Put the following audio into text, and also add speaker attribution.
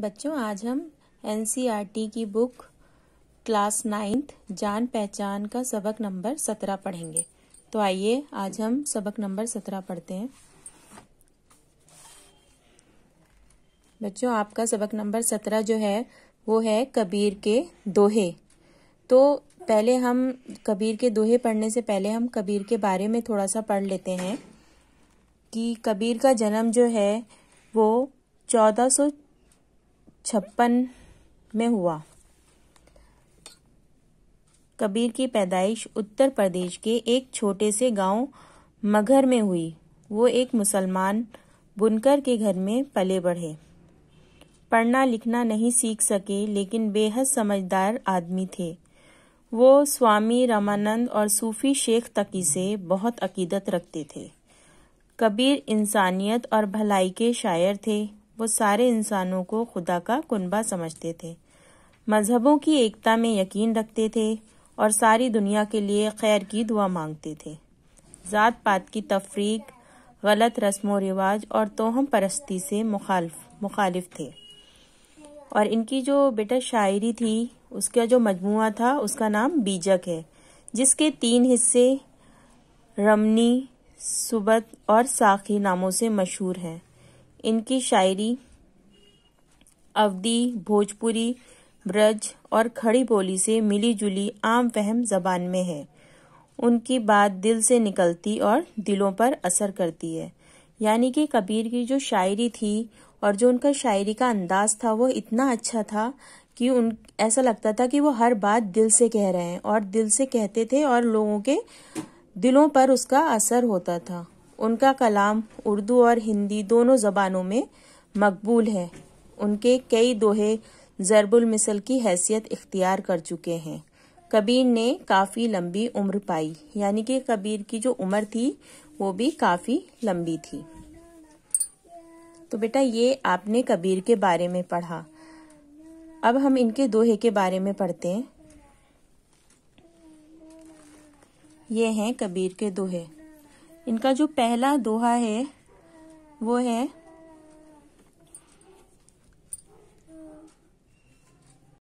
Speaker 1: बच्चों आज हम एन e की बुक क्लास नाइन्थ जान पहचान का सबक नंबर सत्रह पढ़ेंगे तो आइए आज हम सबक नंबर सत्रह पढ़ते हैं बच्चों आपका सबक नंबर सत्रह जो है वो है कबीर के दोहे तो पहले हम कबीर के दोहे पढ़ने से पहले हम कबीर के बारे में थोड़ा सा पढ़ लेते हैं कि कबीर का जन्म जो है वो चौदह सौ छप्पन में हुआ कबीर की पैदाइश उत्तर प्रदेश के एक छोटे से गांव मगर में हुई वो एक मुसलमान बुनकर के घर में पले बढ़े पढ़ना लिखना नहीं सीख सके लेकिन बेहद समझदार आदमी थे वो स्वामी रामानंद और सूफी शेख तकी से बहुत अकीदत रखते थे कबीर इंसानियत और भलाई के शायर थे वो सारे इंसानों को खुदा का कुनबा समझते थे मजहबों की एकता में यकीन रखते थे और सारी दुनिया के लिए खैर की दुआ मांगते थे ज़ात पात की तफरीक गलत रस्म व रिवाज और तोहम परस्ती से मुखालफ मुखालिफ थे और इनकी जो बेटा शायरी थी उसका जो मजमुआ था उसका नाम बीजक है जिसके तीन हिस्से रमनी सुबत और साखी नामों से मशहूर हैं इनकी शायरी अवधी भोजपुरी ब्रज और खड़ी बोली से मिली जुली आम फहम जबान में है उनकी बात दिल से निकलती और दिलों पर असर करती है यानी कि कबीर की जो शायरी थी और जो उनका शायरी का अंदाज था वो इतना अच्छा था कि उन ऐसा लगता था कि वो हर बात दिल से कह रहे हैं और दिल से कहते थे और लोगों के दिलों पर उसका असर होता था उनका कलाम उर्दू और हिंदी दोनों ज़बानों में मकबूल है उनके कई दोहे ज़रबुल मिसल की हैसियत इख्तियार कर चुके हैं कबीर ने काफ़ी लंबी उम्र पाई यानी कि कबीर की जो उम्र थी वो भी काफ़ी लंबी थी तो बेटा ये आपने कबीर के बारे में पढ़ा अब हम इनके दोहे के बारे में पढ़ते हैं ये हैं कबीर के दोहे इनका जो पहला दोहा है वो है